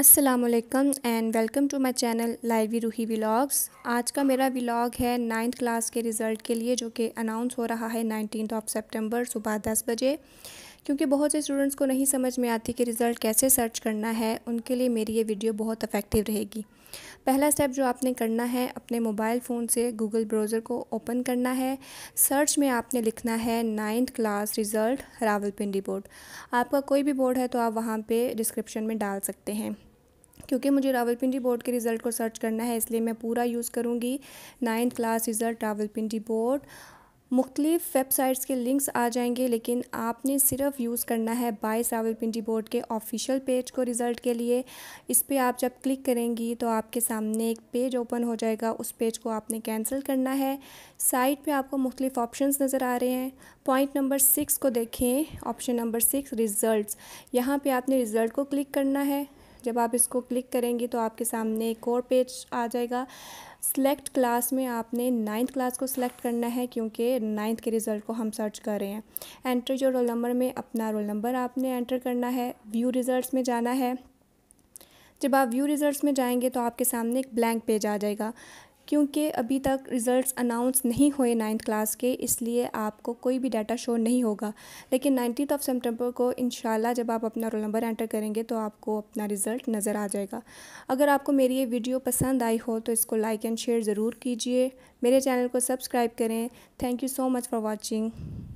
असलकम and welcome to my channel लाइवी Ruhi vlogs आज का मेरा व्लाग है नाइन्थ क्लास के रिज़ल्ट के लिए जो कि अनाउंस हो रहा है नाइनटीन ऑफ सेप्टेम्बर सुबह दस बजे क्योंकि बहुत से स्टूडेंट्स को नहीं समझ में आती कि रिज़ल्ट कैसे सर्च करना है उनके लिए मेरी ये वीडियो बहुत अफेक्टिव रहेगी पहला स्टेप जो आपने करना है अपने मोबाइल फ़ोन से गूगल ब्राउज़र को ओपन करना है सर्च में आपने लिखना है ninth class result Rawalpindi board आपका कोई भी बोर्ड है तो आप वहाँ पे डिस्क्रिप्शन में डाल सकते हैं क्योंकि मुझे रावलपिंडी बोर्ड के रिज़ल्ट को सर्च करना है इसलिए मैं पूरा यूज़ करूँगी ninth class result Rawalpindi board मुख्तलिफ वेबसाइट्स के लिंक्स आ जाएंगे लेकिन आपने सिर्फ यूज़ करना है बाईस रावलपिंडी बोर्ड के ऑफिशियल पेज को रिज़ल्ट के लिए इस पर आप जब क्लिक करेंगी तो आपके सामने एक पेज ओपन हो जाएगा उस पेज को आपने कैंसिल करना है साइट पे आपको मुख्तलिफ ऑप्शंस नज़र आ रहे हैं पॉइंट नंबर सिक्स को देखें ऑप्शन नंबर सिक्स रिज़ल्ट यहाँ पर आपने रिज़ल्ट को क्लिक करना है जब आप इसको क्लिक करेंगे तो आपके सामने एक और पेज आ जाएगा सेलेक्ट क्लास में आपने नाइन्थ क्लास को सिलेक्ट करना है क्योंकि नाइन्थ के रिज़ल्ट को हम सर्च कर रहे हैं एंटर योर रोल नंबर में अपना रोल नंबर आपने एंटर करना है व्यू रिज़ल्ट में जाना है जब आप व्यू रिज़ल्ट में जाएंगे तो आपके सामने एक ब्लैंक पेज आ जाएगा क्योंकि अभी तक रिज़ल्ट्स अनाउंस नहीं हुए नाइन्थ क्लास के इसलिए आपको कोई भी डाटा शो नहीं होगा लेकिन नाइन्टीन ऑफ सेप्टेम्बर को इन जब आप अपना रोल नंबर एंटर करेंगे तो आपको अपना रिज़ल्ट नज़र आ जाएगा अगर आपको मेरी ये वीडियो पसंद आई हो तो इसको लाइक एंड शेयर ज़रूर कीजिए मेरे चैनल को सब्सक्राइब करें thank you so much for watching